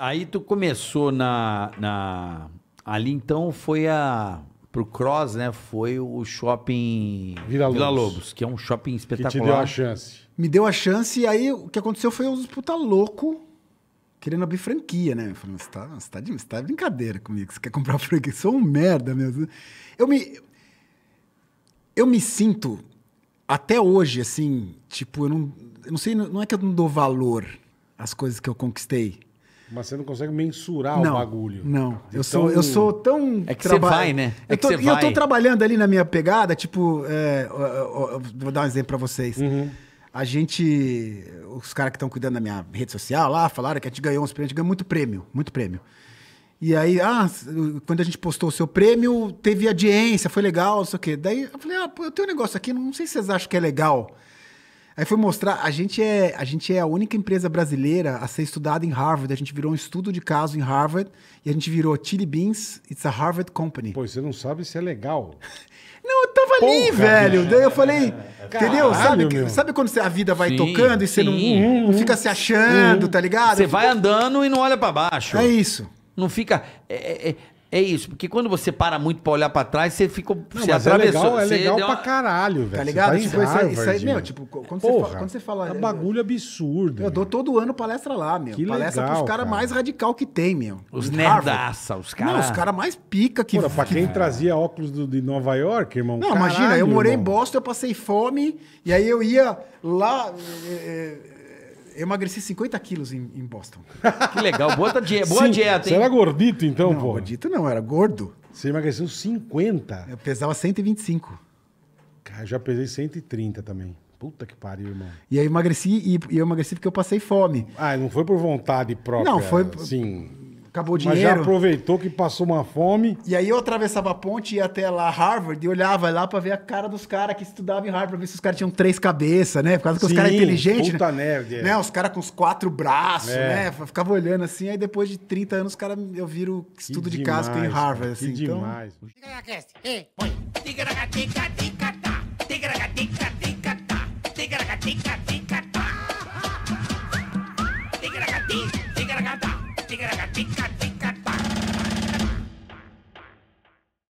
Aí tu começou na, na. Ali então foi a. Pro Cross, né? Foi o shopping Vila Lobos, Vila Lobos que é um shopping espetacular. Que te deu a chance. Me deu a chance, e aí o que aconteceu foi os puta louco querendo abrir franquia, né? Falando, você tá, você tá, de, tá de brincadeira comigo, você quer comprar franquia? Eu sou um merda mesmo. Eu me. Eu me sinto, até hoje, assim, tipo, eu não. Eu não sei, não é que eu não dou valor às coisas que eu conquistei. Mas você não consegue mensurar não, o bagulho. Não, eu, tão... sou, eu sou tão. É que você vai, né? É eu tô, que você vai. E eu tô trabalhando ali na minha pegada, tipo. É, vou dar um exemplo pra vocês. Uhum. A gente. Os caras que estão cuidando da minha rede social lá falaram que a gente ganhou uns prêmios, a gente ganhou muito prêmio, muito prêmio. E aí, ah, quando a gente postou o seu prêmio, teve audiência, foi legal, não sei o quê. Daí eu falei, ah, pô, eu tenho um negócio aqui, não sei se vocês acham que é legal. Aí foi mostrar, a gente é, a gente é a única empresa brasileira a ser estudada em Harvard. A gente virou um estudo de caso em Harvard e a gente virou Chili Beans, it's a Harvard company. Pô, você não sabe se é legal. Não, eu tava ali, velho. Daí eu falei, é. entendeu? Sabe, sabe quando a vida vai sim, tocando e você não uhum, uhum. fica se achando, uhum. tá ligado? Você vai andando e não olha para baixo. É isso. Não fica. É, é, é é isso, porque quando você para muito pra olhar pra trás, você fica. Não, é atravessou. É legal, é legal pra caralho, velho. Tá ligado? Tá tipo, Harvard, isso aí, meu, tipo, quando, Porra, você fala, quando você fala. Tá é um bagulho absurdo. Eu meu. dou todo ano palestra lá, meu. Que palestra legal, pros caras cara. mais radical que tem, meu. Os nerdaça, os caras. Não, os caras mais pica que. Porra, pra quem trazia óculos do, de Nova York, irmão. Não, caralho, imagina, eu morei irmão. em Boston, eu passei fome, e aí eu ia lá. É, eu emagreci 50 quilos em, em Boston. Que legal, boa, die boa Sim, dieta, hein? Você era gordito então, não, pô? Gordito não, era gordo. Você emagreceu 50? Eu pesava 125. Cara, eu já pesei 130 também. Puta que pariu, irmão. E aí eu emagreci e, e eu emagreci porque eu passei fome. Ah, não foi por vontade própria. Não, foi. Sim acabou o dinheiro. Mas já aproveitou que passou uma fome. E aí eu atravessava a ponte, ia até lá Harvard e olhava lá para ver a cara dos caras que estudavam em Harvard, pra ver se os caras tinham três cabeças, né? Por causa que é Sim, os caras inteligentes. Puta né? nerd. É. Né? Os caras com os quatro braços, é. né? ficava olhando assim, aí depois de 30 anos os caras eu viro estudo que de demais, caso Harvard, cara, assim. Que então... demais. Tica, tica, tica, tica, tica, tica, tica, tica, tica, tica, tica, tica, tica, Pica